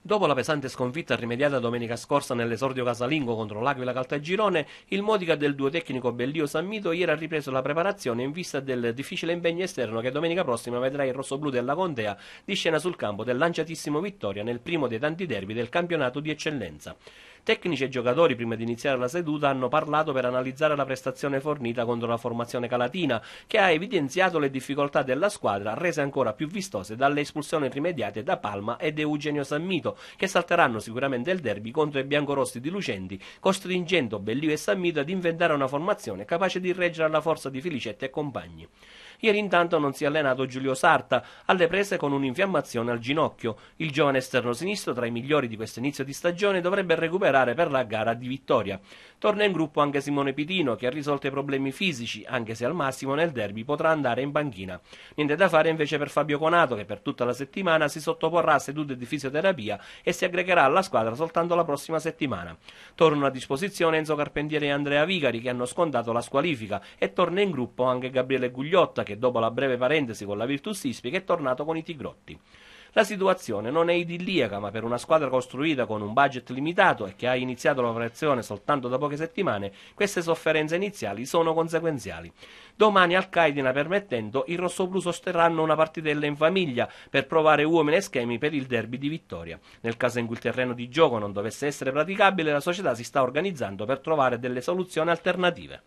Dopo la pesante sconfitta rimediata domenica scorsa nell'esordio casalingo contro l'Aquila Caltagirone, il Modica del duo tecnico Bellio Sammito ieri ha ripreso la preparazione in vista del difficile impegno esterno che domenica prossima vedrà il rossoblu della Contea di scena sul campo del lanciatissimo Vittoria nel primo dei tanti derby del campionato di eccellenza. Tecnici e giocatori prima di iniziare la seduta hanno parlato per analizzare la prestazione fornita contro la formazione calatina, che ha evidenziato le difficoltà della squadra rese ancora più vistose dalle espulsioni rimediate da Palma ed Eugenio Sammito, che salteranno sicuramente il derby contro i biancorossi di Lucenti, costringendo Bellio e Sammito ad inventare una formazione capace di reggere alla forza di Felicetti e compagni. Ieri intanto non si è allenato Giulio Sarta, alle prese con un'infiammazione al ginocchio. Il giovane esterno sinistro, tra i migliori di questo inizio di stagione, dovrebbe recuperare per la gara di vittoria. Torna in gruppo anche Simone Pitino, che ha risolto i problemi fisici, anche se al massimo nel derby potrà andare in banchina. Niente da fare invece per Fabio Conato, che per tutta la settimana si sottoporrà a sedute di fisioterapia e si aggregherà alla squadra soltanto la prossima settimana. Tornano a disposizione Enzo Carpentieri e Andrea Vigari, che hanno scontato la squalifica, e torna in gruppo anche Gabriele Gugliotta, che dopo la breve parentesi con la Virtus Ispica è tornato con i Tigrotti. La situazione non è idilliaca, ma per una squadra costruita con un budget limitato e che ha iniziato l'operazione soltanto da poche settimane, queste sofferenze iniziali sono conseguenziali. Domani al Caidina permettendo, i rossoblù sosterranno una partitella in famiglia per provare uomini e schemi per il derby di Vittoria. Nel caso in cui il terreno di gioco non dovesse essere praticabile, la società si sta organizzando per trovare delle soluzioni alternative.